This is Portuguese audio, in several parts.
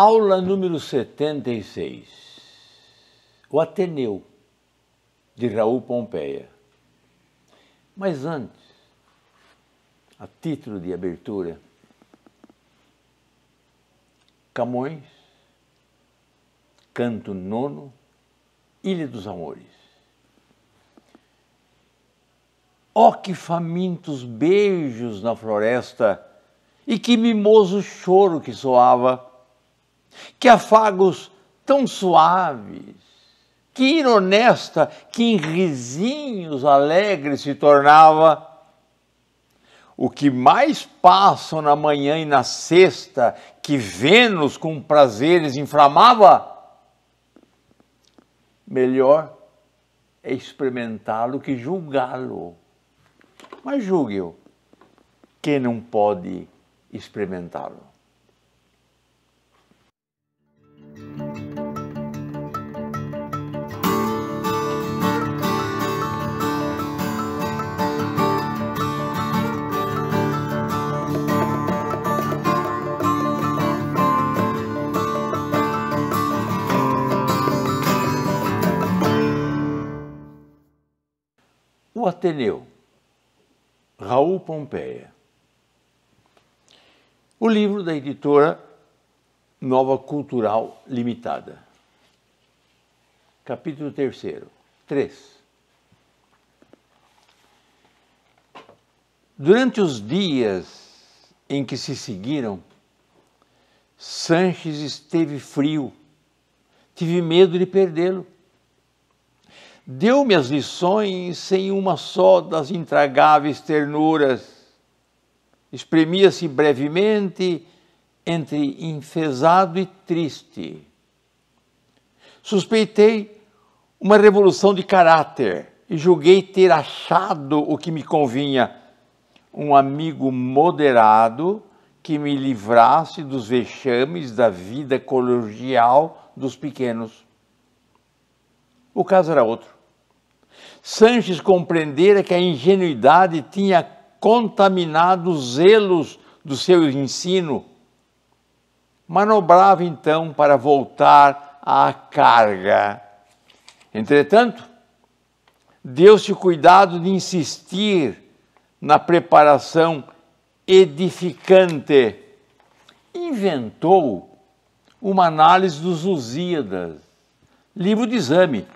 Aula número 76. O Ateneu, de Raul Pompeia. Mas antes, a título de abertura, Camões, canto nono, Ilha dos Amores. Ó oh, que famintos beijos na floresta e que mimoso choro que soava! que afagos tão suaves, que ira honesta, que em risinhos alegres se tornava. O que mais passam na manhã e na sexta, que Vênus com prazeres inflamava, melhor é experimentá-lo que julgá-lo. Mas julgue-o, quem não pode experimentá-lo. Ateneu, Raul Pompeia. O livro da editora Nova Cultural Limitada. Capítulo 3. 3. Durante os dias em que se seguiram, Sanches esteve frio. Tive medo de perdê-lo. Deu-me as lições sem uma só das intragáveis ternuras. Espremia-se brevemente entre enfesado e triste. Suspeitei uma revolução de caráter e julguei ter achado o que me convinha, um amigo moderado que me livrasse dos vexames da vida colegial dos pequenos. O caso era outro. Sanches compreendera que a ingenuidade tinha contaminado os zelos do seu ensino. Manobrava então para voltar à carga. Entretanto, deu-se o cuidado de insistir na preparação edificante. Inventou uma análise dos Lusíadas, livro de exame,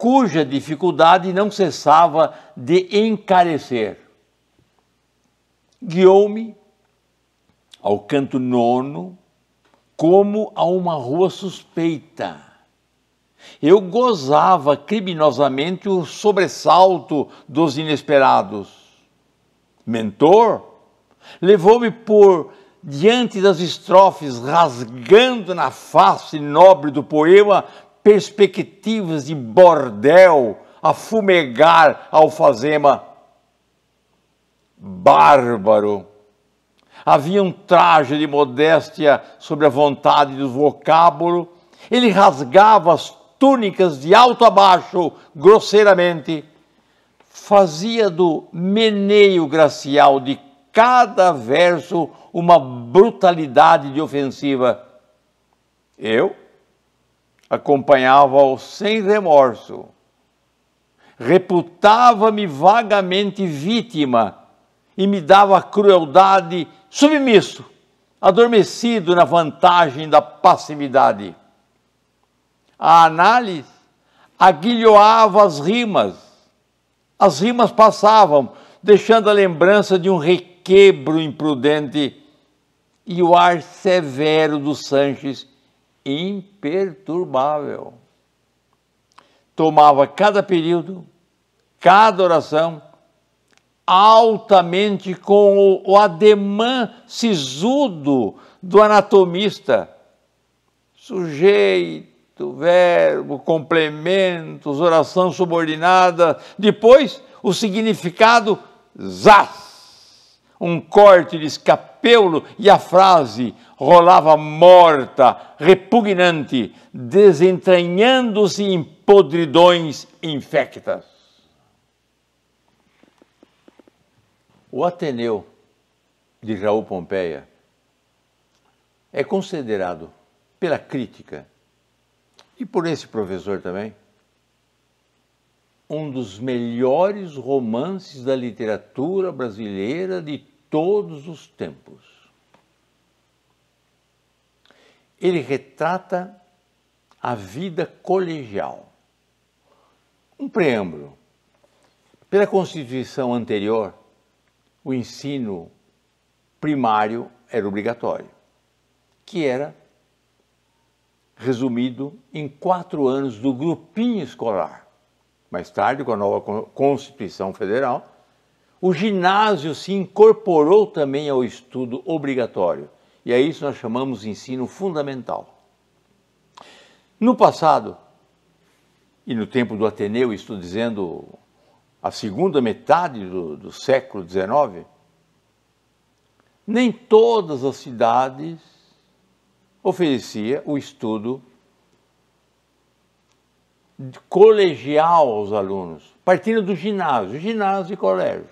cuja dificuldade não cessava de encarecer. Guiou-me ao canto nono, como a uma rua suspeita. Eu gozava criminosamente o sobressalto dos inesperados. Mentor levou-me por diante das estrofes, rasgando na face nobre do poema perspectivas de bordel a fumegar a alfazema. Bárbaro. Havia um traje de modéstia sobre a vontade do vocábulo. Ele rasgava as túnicas de alto a baixo, grosseiramente. Fazia do meneio gracial de cada verso uma brutalidade de ofensiva. Eu, acompanhava-o sem remorso. Reputava-me vagamente vítima e me dava crueldade submisso, adormecido na vantagem da passividade. A análise aguilhoava as rimas. As rimas passavam, deixando a lembrança de um requebro imprudente e o ar severo do Sanches imperturbável. Tomava cada período, cada oração, altamente com o, ademã sisudo do anatomista. Sujeito, verbo, complementos, oração subordinada, depois o significado zaz um corte de escapelo e a frase rolava morta, repugnante, desentranhando-se em podridões infectas. O Ateneu de Raul Pompeia é considerado pela crítica e por esse professor também um dos melhores romances da literatura brasileira de todos os tempos. Ele retrata a vida colegial. Um preâmbulo. Pela Constituição anterior, o ensino primário era obrigatório, que era resumido em quatro anos do grupinho escolar. Mais tarde, com a nova Constituição Federal, o ginásio se incorporou também ao estudo obrigatório, e a é isso nós chamamos de ensino fundamental. No passado, e no tempo do Ateneu, estou dizendo a segunda metade do, do século XIX, nem todas as cidades oferecia o estudo colegial aos alunos, partindo do ginásio, ginásio e colégio.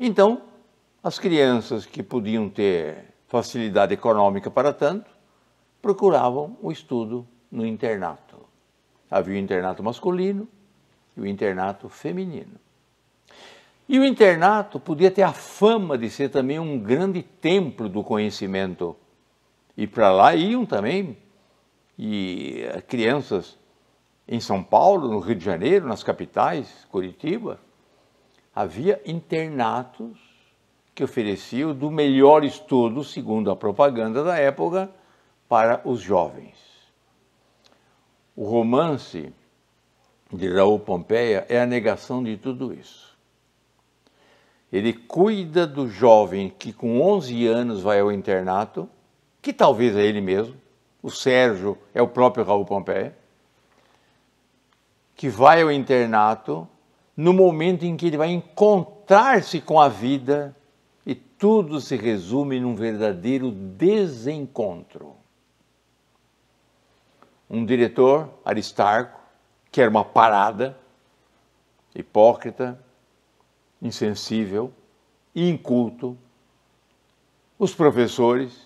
Então, as crianças que podiam ter facilidade econômica para tanto procuravam o estudo no internato. Havia o internato masculino e o internato feminino. E o internato podia ter a fama de ser também um grande templo do conhecimento. E para lá iam também e eh, crianças em São Paulo, no Rio de Janeiro, nas capitais, Curitiba, havia internatos que ofereciam do melhor estudo, segundo a propaganda da época, para os jovens. O romance de Raul Pompeia é a negação de tudo isso. Ele cuida do jovem que com 11 anos vai ao internato, que talvez é ele mesmo, o Sérgio é o próprio Raul Pompeia, que vai ao internato no momento em que ele vai encontrar-se com a vida e tudo se resume num verdadeiro desencontro. Um diretor, Aristarco, que era uma parada, hipócrita, insensível, inculto. Os professores,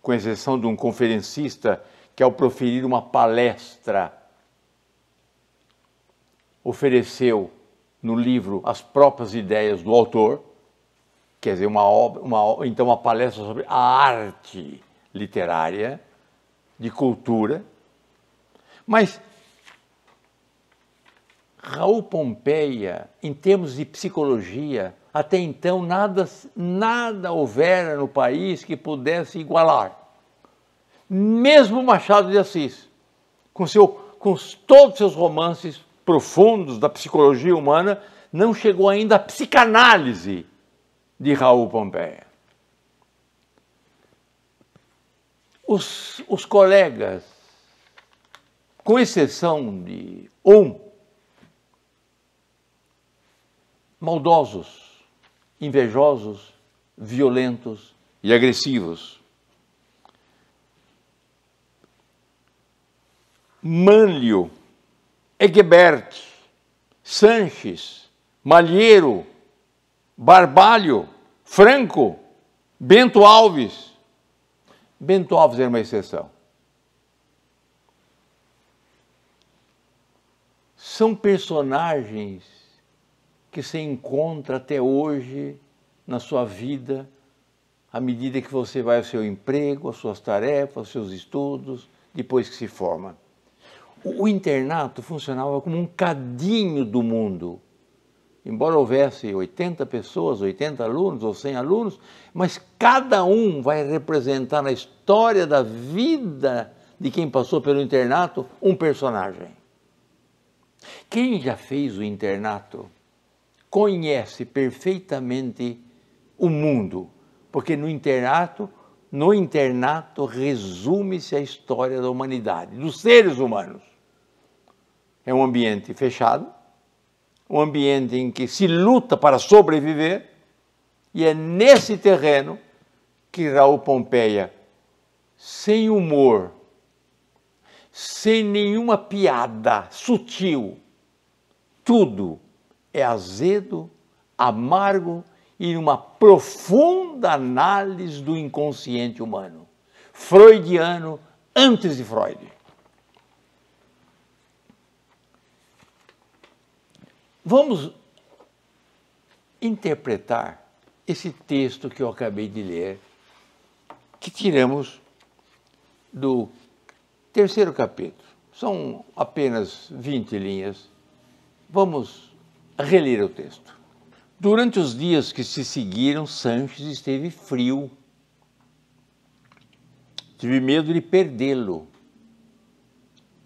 com exceção de um conferencista que, ao proferir uma palestra, ofereceu no livro as próprias ideias do autor, quer dizer, uma, obra, uma então uma palestra sobre a arte literária, de cultura. Mas Raul Pompeia, em termos de psicologia, até então nada, nada houvera no país que pudesse igualar. Mesmo Machado de Assis, com, seu, com todos os seus romances profundos da psicologia humana, não chegou ainda à psicanálise de Raul Pompeia. Os, os colegas, com exceção de um, maldosos, invejosos, violentos e agressivos. Mânlio Egbert, Sanches, Malheiro, Barbalho, Franco, Bento Alves. Bento Alves era uma exceção. São personagens que se encontra até hoje na sua vida, à medida que você vai ao seu emprego, às suas tarefas, aos seus estudos, depois que se forma o internato funcionava como um cadinho do mundo. Embora houvesse 80 pessoas, 80 alunos ou 100 alunos, mas cada um vai representar na história da vida de quem passou pelo internato um personagem. Quem já fez o internato conhece perfeitamente o mundo, porque no internato, no internato resume-se a história da humanidade, dos seres humanos é um ambiente fechado, um ambiente em que se luta para sobreviver, e é nesse terreno que Raul Pompeia, sem humor, sem nenhuma piada sutil, tudo é azedo, amargo e uma profunda análise do inconsciente humano, freudiano antes de Freud. Vamos interpretar esse texto que eu acabei de ler, que tiramos do terceiro capítulo. São apenas 20 linhas. Vamos reler o texto. Durante os dias que se seguiram, Sanches esteve frio. Tive medo de perdê-lo.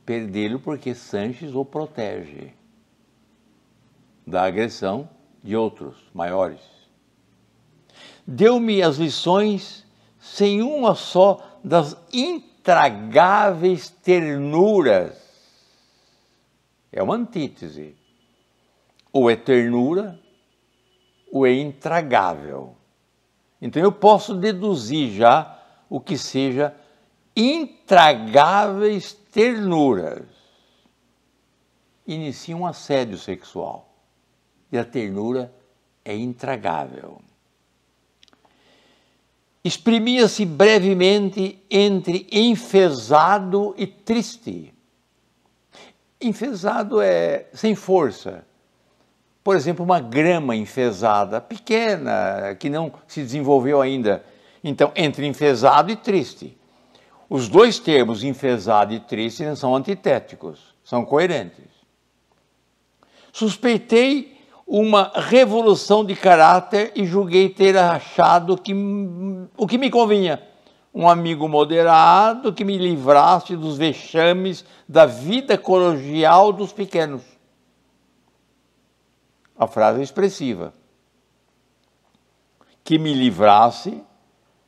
Perdê-lo porque Sanches o protege da agressão de outros maiores. Deu-me as lições sem uma só das intragáveis ternuras. É uma antítese. Ou é ternura, ou é intragável. Então eu posso deduzir já o que seja intragáveis ternuras. Inicia um assédio sexual e a ternura é intragável. Exprimia-se brevemente entre enfesado e triste. Enfesado é sem força. Por exemplo, uma grama enfesada, pequena, que não se desenvolveu ainda. Então, entre enfesado e triste. Os dois termos, enfesado e triste, não são antitéticos, são coerentes. Suspeitei uma revolução de caráter e julguei ter achado que, o que me convinha. Um amigo moderado que me livrasse dos vexames da vida colegial dos pequenos. A frase expressiva. Que me livrasse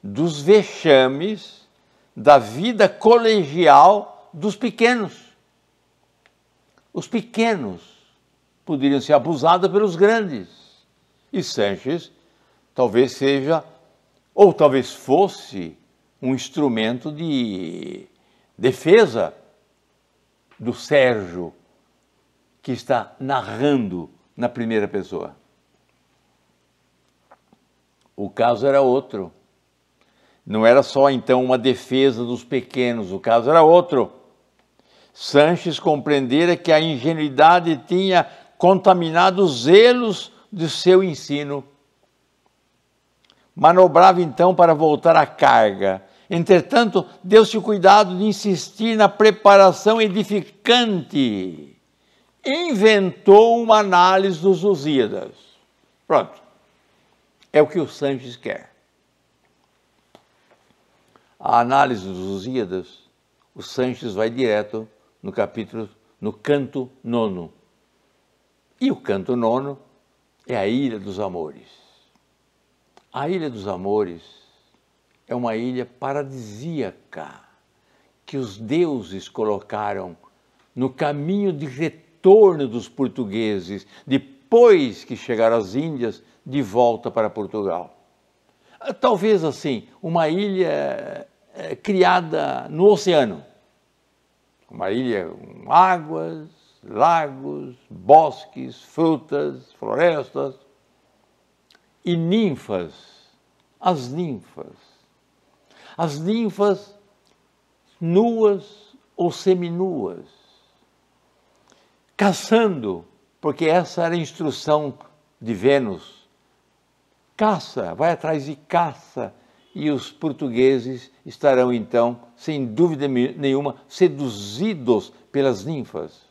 dos vexames da vida colegial dos pequenos. Os pequenos poderiam ser abusadas pelos grandes. E Sanches talvez seja, ou talvez fosse, um instrumento de defesa do Sérgio, que está narrando na primeira pessoa. O caso era outro. Não era só então uma defesa dos pequenos, o caso era outro. Sanches compreendera que a ingenuidade tinha contaminado os zelos de seu ensino. Manobrava então para voltar à carga. Entretanto, deu-se o cuidado de insistir na preparação edificante. Inventou uma análise dos Lusíadas. Pronto. É o que o Sanches quer. A análise dos Lusíadas, o Sanches vai direto no capítulo, no canto nono. E o canto nono é a Ilha dos Amores. A Ilha dos Amores é uma ilha paradisíaca que os deuses colocaram no caminho de retorno dos portugueses depois que chegaram às Índias de volta para Portugal. Ah, talvez assim, uma ilha eh, criada no oceano, uma ilha com águas, lagos, bosques, frutas, florestas e ninfas, as ninfas. As ninfas nuas ou seminuas, caçando, porque essa era a instrução de Vênus. Caça, vai atrás de caça, e os portugueses estarão então, sem dúvida nenhuma, seduzidos pelas ninfas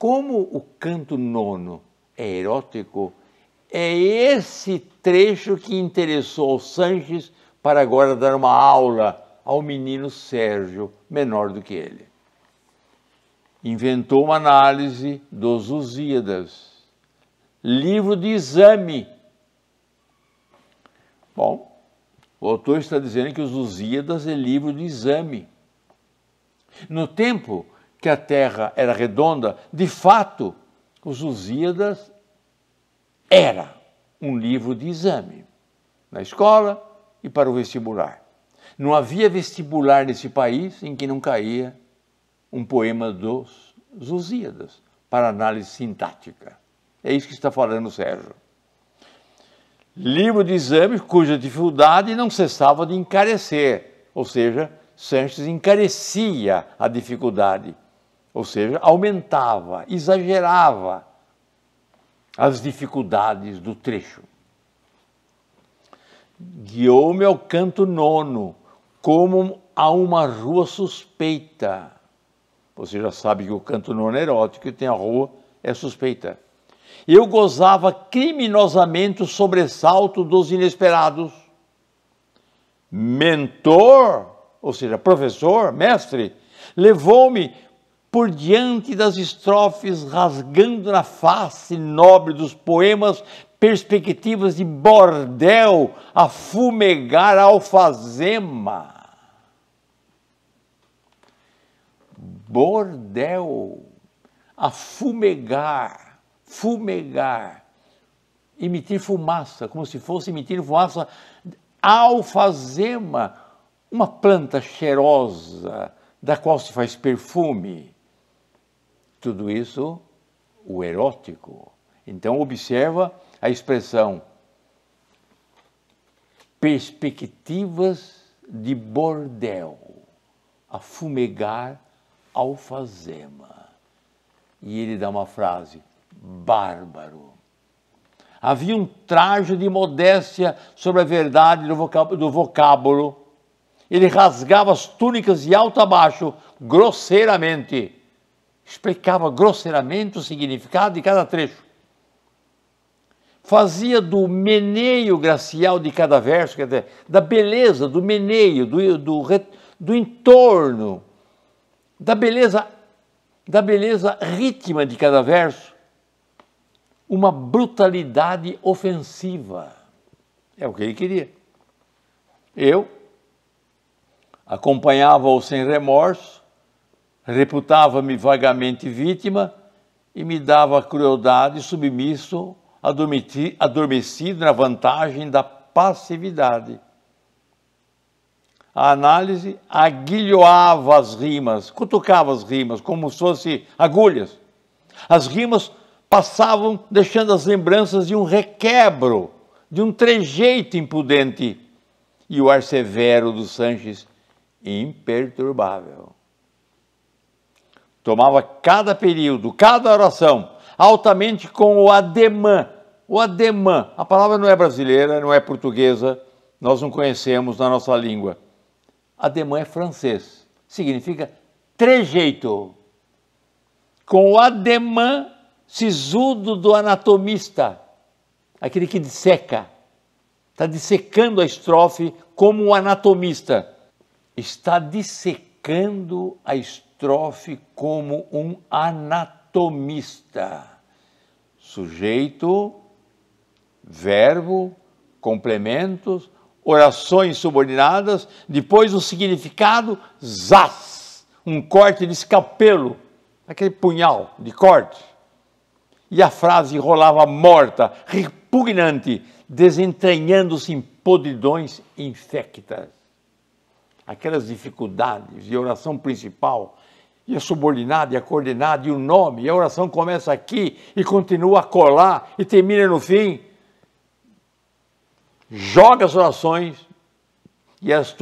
como o canto nono é erótico, é esse trecho que interessou ao Sanches para agora dar uma aula ao menino Sérgio, menor do que ele. Inventou uma análise dos Lusíadas, livro de exame. Bom, o autor está dizendo que os Lusíadas é livro de exame. No tempo que a Terra era redonda, de fato, os Lusíadas era um livro de exame na escola e para o vestibular. Não havia vestibular nesse país em que não caía um poema dos Lusíadas para análise sintática. É isso que está falando Sérgio. Livro de exames cuja dificuldade não cessava de encarecer, ou seja, Sanches encarecia a dificuldade ou seja, aumentava, exagerava as dificuldades do trecho. Guiou-me ao canto nono, como a uma rua suspeita. Você já sabe que o canto nono é erótico e tem a rua é suspeita. Eu gozava criminosamente o sobressalto dos inesperados. Mentor, ou seja, professor, mestre, levou-me por diante das estrofes, rasgando na face nobre dos poemas perspectivas de bordel a fumegar a alfazema. Bordel a fumegar, fumegar, emitir fumaça, como se fosse emitir fumaça, alfazema, uma planta cheirosa da qual se faz perfume. Tudo isso, o erótico. Então, observa a expressão perspectivas de bordel, a fumegar alfazema. E ele dá uma frase, bárbaro. Havia um trajo de modéstia sobre a verdade do, vocab do vocábulo. Ele rasgava as túnicas de alto a baixo, grosseiramente explicava grosseiramente o significado de cada trecho. Fazia do meneio gracial de cada verso, quer dizer, da beleza, do meneio, do, do, do entorno, da beleza, da beleza rítmica de cada verso, uma brutalidade ofensiva. É o que ele queria. Eu acompanhava-o sem remorso, reputava-me vagamente vítima e me dava crueldade submisso, adormecido na vantagem da passividade. A análise aguilhoava as rimas, cutucava as rimas como se fossem agulhas. As rimas passavam deixando as lembranças de um requebro, de um trejeito impudente. E o ar severo do Sanches, imperturbável. Tomava cada período, cada oração, altamente com o ademã. O ademã, a palavra não é brasileira, não é portuguesa, nós não conhecemos na nossa língua. Ademã é francês, significa trejeito. Com o ademã sisudo do anatomista, aquele que disseca, está dissecando a estrofe como um anatomista. Está dissecando a estrofe estrofe como um anatomista. Sujeito, verbo, complementos, orações subordinadas, depois o significado zaz, um corte de escapelo, aquele punhal de corte. E a frase rolava morta, repugnante, desentranhando-se em podridões infectas. Aquelas dificuldades e oração principal e a é subordinada, e a é coordenada, e o nome, e a oração começa aqui e continua a colar e termina no fim. Joga as orações e elas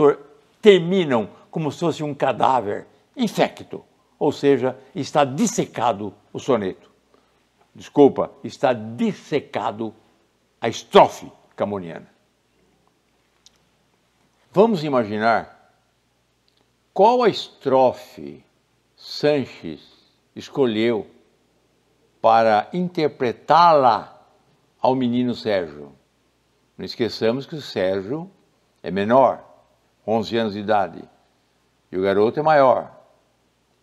terminam como se fosse um cadáver infecto, ou seja, está dissecado o soneto. Desculpa, está dissecado a estrofe camoniana. Vamos imaginar qual a estrofe Sanches escolheu para interpretá-la ao menino Sérgio. Não esqueçamos que o Sérgio é menor, 11 anos de idade, e o garoto é maior,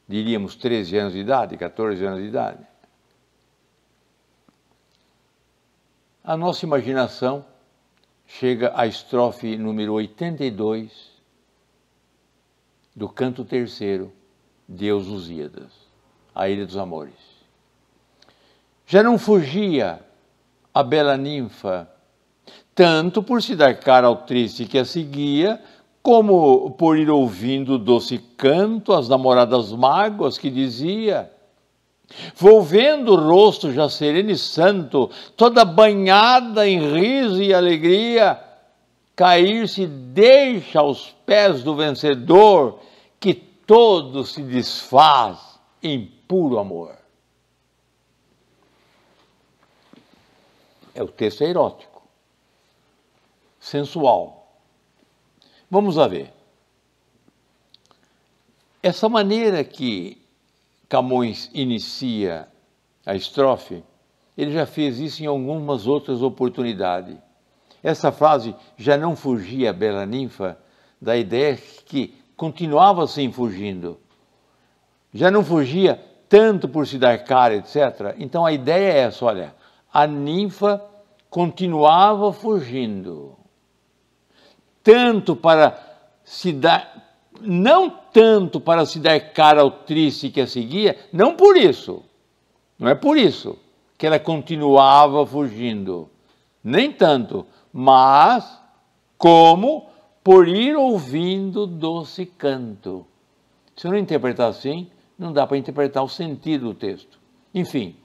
diríamos 13 anos de idade, 14 anos de idade. A nossa imaginação chega à estrofe número 82 do canto terceiro Deus Lusíadas, a Ilha dos Amores. Já não fugia a bela ninfa, tanto por se dar cara ao triste que a seguia, como por ir ouvindo o doce canto às namoradas mágoas que dizia. "Volvendo o rosto já sereno e santo, toda banhada em riso e alegria, cair-se deixa aos pés do vencedor todo se desfaz em puro amor. É o texto é erótico, sensual. Vamos a ver. Essa maneira que Camões inicia a estrofe, ele já fez isso em algumas outras oportunidades. Essa frase já não fugia a bela ninfa da ideia que continuava assim fugindo. Já não fugia tanto por se dar cara, etc. Então a ideia é essa, olha, a ninfa continuava fugindo. Tanto para se dar não tanto para se dar cara ao triste que a seguia, não por isso. Não é por isso que ela continuava fugindo. Nem tanto, mas como por ir ouvindo doce canto. Se eu não interpretar assim, não dá para interpretar o sentido do texto. Enfim,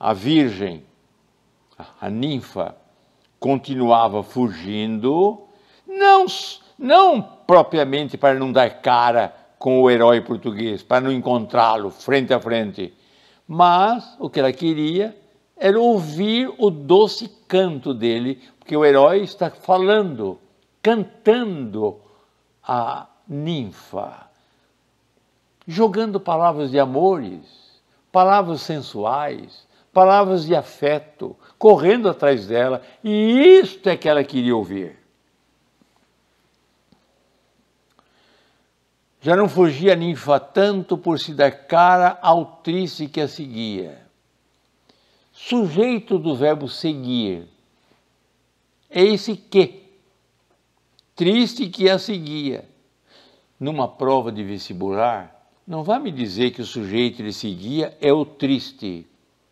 a virgem, a ninfa, continuava fugindo, não, não propriamente para não dar cara com o herói português, para não encontrá-lo frente a frente, mas o que ela queria era ouvir o doce canto dele, porque o herói está falando cantando a ninfa, jogando palavras de amores, palavras sensuais, palavras de afeto, correndo atrás dela, e isto é que ela queria ouvir. Já não fugia a ninfa tanto por se dar cara ao triste que a seguia. Sujeito do verbo seguir. É esse que triste que a seguia. Numa prova de vestibular, não vá me dizer que o sujeito lhe seguia é o triste.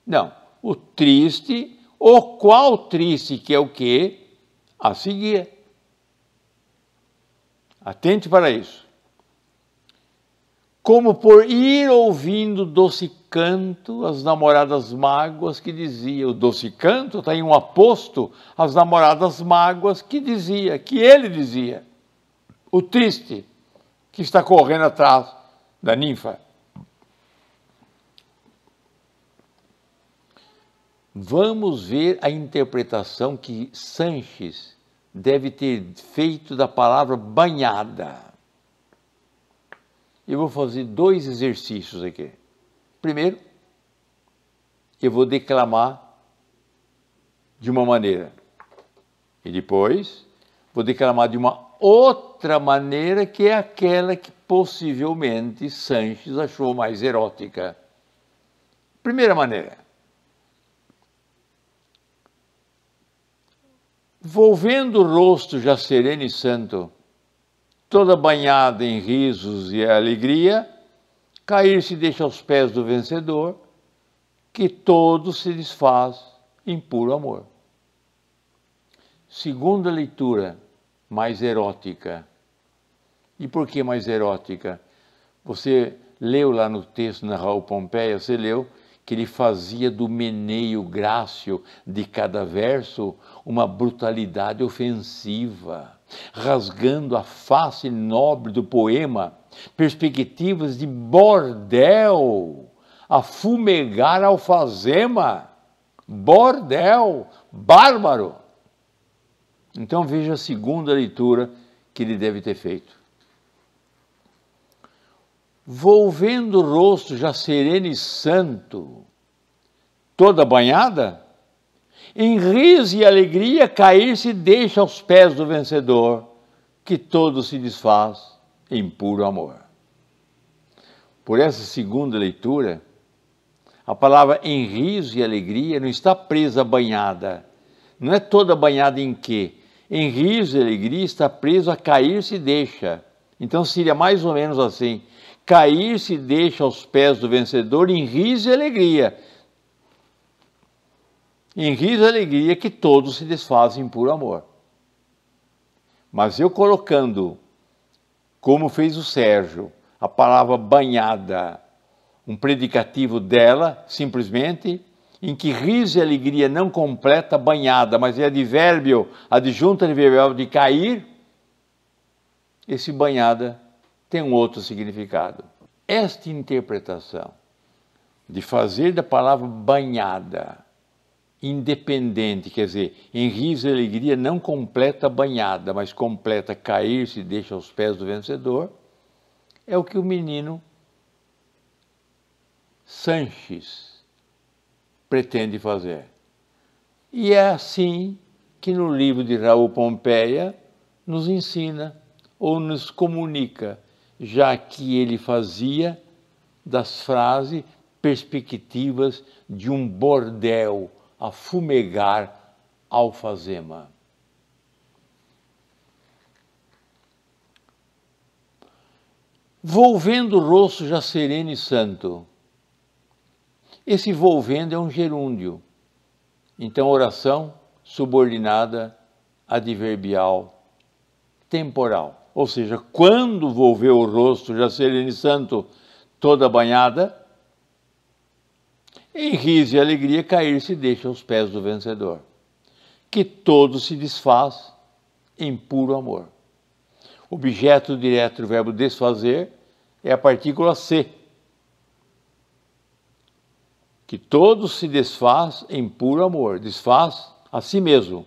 Não, o triste, o qual triste que é o que, a seguia. Atente para isso como por ir ouvindo doce canto as namoradas mágoas que dizia. O doce canto está em um aposto as namoradas mágoas que dizia, que ele dizia. O triste que está correndo atrás da ninfa. Vamos ver a interpretação que Sanches deve ter feito da palavra banhada eu vou fazer dois exercícios aqui. Primeiro, eu vou declamar de uma maneira. E depois, vou declamar de uma outra maneira que é aquela que possivelmente Sanches achou mais erótica. Primeira maneira. Volvendo o rosto já sereno e santo, toda banhada em risos e alegria, cair-se deixa aos pés do vencedor, que todo se desfaz em puro amor. Segunda leitura, mais erótica. E por que mais erótica? Você leu lá no texto na Raul Pompeia, você leu que ele fazia do meneio grácil de cada verso uma brutalidade ofensiva rasgando a face nobre do poema, perspectivas de bordel, a fumegar alfazema, bordel, bárbaro. Então veja a segunda leitura que ele deve ter feito. Volvendo o rosto já sereno e santo, toda banhada, em riso e alegria cair-se deixa aos pés do vencedor, que todo se desfaz em puro amor. Por essa segunda leitura, a palavra em riso e alegria não está presa banhada. Não é toda banhada em quê? Em riso e alegria está preso a cair-se deixa. Então seria mais ou menos assim: cair-se deixa aos pés do vencedor em riso e alegria em riso e alegria que todos se desfazem por amor. Mas eu colocando, como fez o Sérgio, a palavra banhada, um predicativo dela, simplesmente, em que riso e alegria não completa banhada, mas é advérbio, de adverbial de cair, esse banhada tem um outro significado. Esta interpretação de fazer da palavra banhada independente, quer dizer, em riso e alegria não completa banhada, mas completa cair-se e deixa aos pés do vencedor, é o que o menino Sanches pretende fazer. E é assim que no livro de Raul Pompeia nos ensina ou nos comunica, já que ele fazia das frases perspectivas de um bordel a fumegar alfazema. Volvendo o rosto já sereno e santo. Esse volvendo é um gerúndio. Então, oração subordinada adverbial temporal. Ou seja, quando volver o rosto já sereno e santo, toda banhada, em riso e alegria cair se deixa aos pés do vencedor, que todo se desfaz em puro amor. Objeto direto do verbo desfazer é a partícula se, que todo se desfaz em puro amor, desfaz a si mesmo.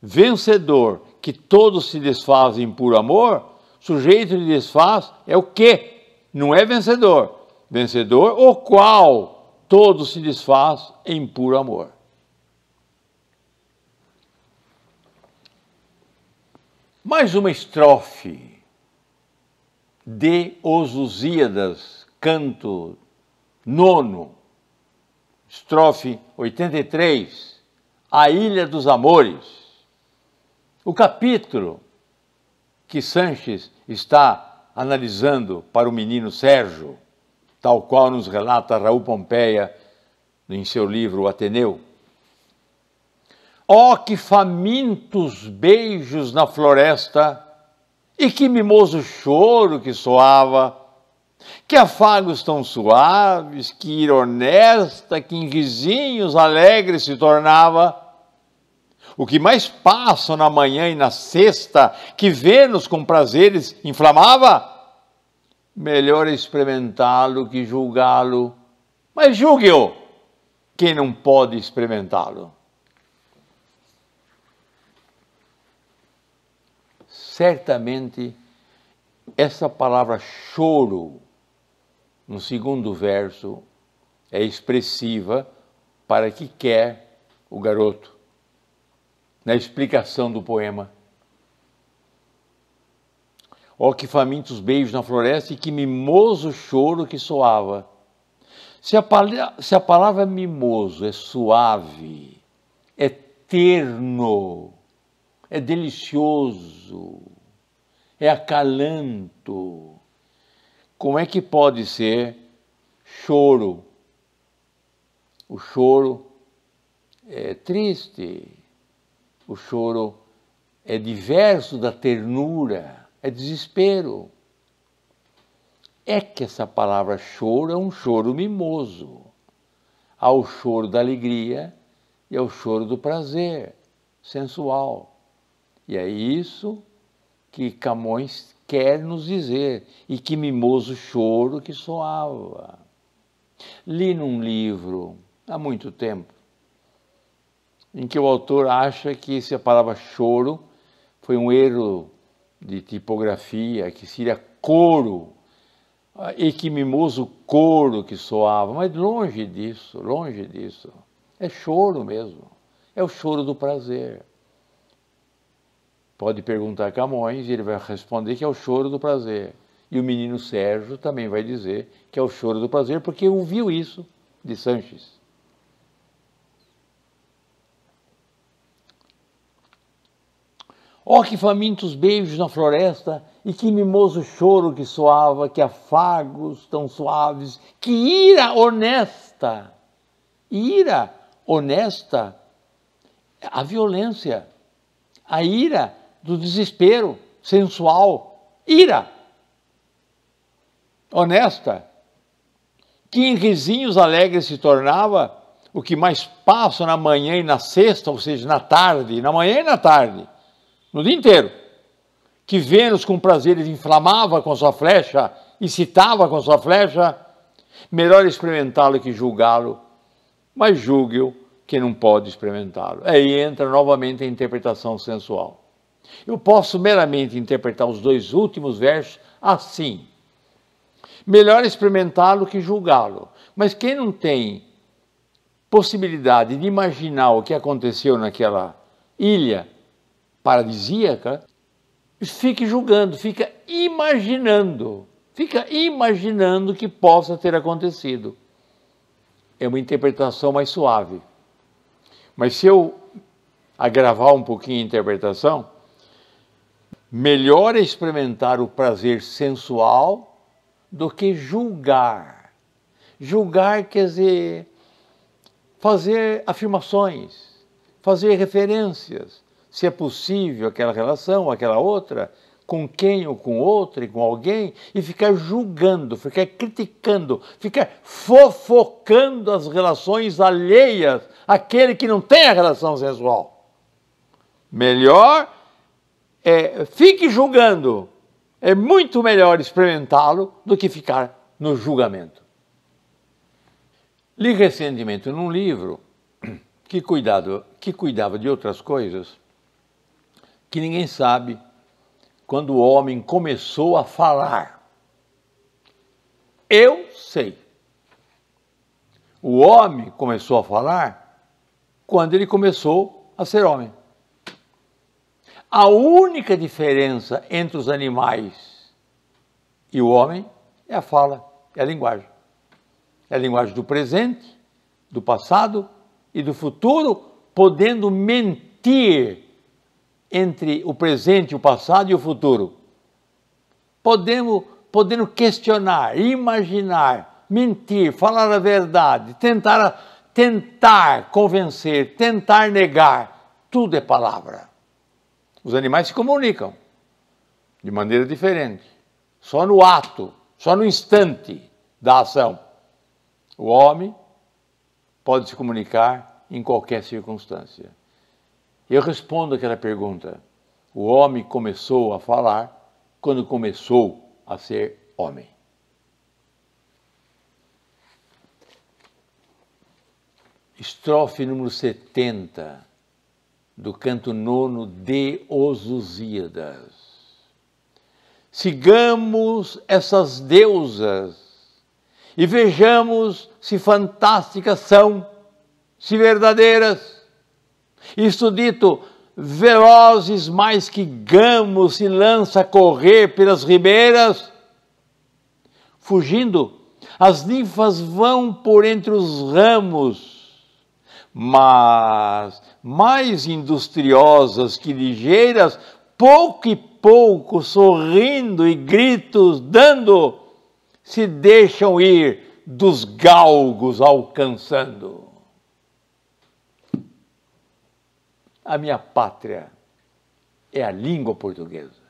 Vencedor, que todo se desfaz em puro amor, sujeito de desfaz é o que? Não é vencedor. Vencedor, o qual todo se desfaz em puro amor. Mais uma estrofe de Os Lusíadas, canto nono, estrofe 83, A Ilha dos Amores. O capítulo que Sanches está analisando para o menino Sérgio tal qual nos relata Raul Pompeia em seu livro O Ateneu. Ó oh, que famintos beijos na floresta, e que mimoso choro que soava, que afagos tão suaves, que ira honesta, que em vizinhos alegres se tornava. O que mais passo na manhã e na sexta, que Vênus com prazeres inflamava, melhor experimentá-lo que julgá-lo. Mas julgue-o quem não pode experimentá-lo. Certamente, essa palavra choro, no segundo verso, é expressiva para que quer o garoto, na explicação do poema. Ó que famintos beijos na floresta e que mimoso choro que soava. Se a, se a palavra mimoso é suave, é terno, é delicioso, é acalanto, como é que pode ser choro? O choro é triste, o choro é diverso da ternura é desespero. É que essa palavra choro é um choro mimoso. Há o choro da alegria e há o choro do prazer sensual. E é isso que Camões quer nos dizer, e que mimoso choro que soava. Li num livro, há muito tempo, em que o autor acha que se a palavra choro foi um erro de tipografia, que seria couro, e que mimoso couro que soava, mas longe disso, longe disso. É choro mesmo, é o choro do prazer. Pode perguntar a Camões e ele vai responder que é o choro do prazer. E o menino Sérgio também vai dizer que é o choro do prazer, porque ouviu isso de Sanches. Ó oh, que famintos beijos na floresta, e que mimoso choro que soava, que afagos tão suaves, que ira honesta, ira honesta, a violência, a ira do desespero sensual, ira honesta, que em risinhos alegres se tornava, o que mais passa na manhã e na sexta, ou seja, na tarde, na manhã e na tarde no dia inteiro, que Vênus com prazer inflamava com sua flecha, excitava com sua flecha, melhor experimentá-lo que julgá-lo, mas julgue-o que não pode experimentá-lo. Aí entra novamente a interpretação sensual. Eu posso meramente interpretar os dois últimos versos assim. Melhor experimentá-lo que julgá-lo. Mas quem não tem possibilidade de imaginar o que aconteceu naquela ilha, paradisíaca, fique julgando, fica imaginando, fica imaginando que possa ter acontecido. É uma interpretação mais suave. Mas se eu agravar um pouquinho a interpretação, melhor é experimentar o prazer sensual do que julgar. Julgar quer dizer fazer afirmações, fazer referências, se é possível aquela relação, aquela outra, com quem ou com outro e com alguém, e ficar julgando, ficar criticando, ficar fofocando as relações alheias àquele que não tem a relação sexual. Melhor é fique julgando. É muito melhor experimentá-lo do que ficar no julgamento. Li recentemente num livro que, cuidado, que cuidava de outras coisas que ninguém sabe quando o homem começou a falar. Eu sei. O homem começou a falar quando ele começou a ser homem. A única diferença entre os animais e o homem é a fala, é a linguagem. É a linguagem do presente, do passado e do futuro, podendo mentir entre o presente, o passado e o futuro. Podemos, podemos questionar, imaginar, mentir, falar a verdade, tentar, tentar convencer, tentar negar, tudo é palavra. Os animais se comunicam de maneira diferente, só no ato, só no instante da ação. O homem pode se comunicar em qualquer circunstância. Eu respondo aquela pergunta. O homem começou a falar quando começou a ser homem. Estrofe número 70 do canto nono de Osusíadas. Sigamos essas deusas e vejamos se fantásticas são, se verdadeiras. Isto dito, velozes mais que gamos, se lança a correr pelas ribeiras. Fugindo, as ninfas vão por entre os ramos, mas mais industriosas que ligeiras, pouco e pouco, sorrindo e gritos dando, se deixam ir dos galgos alcançando. A minha pátria é a língua portuguesa.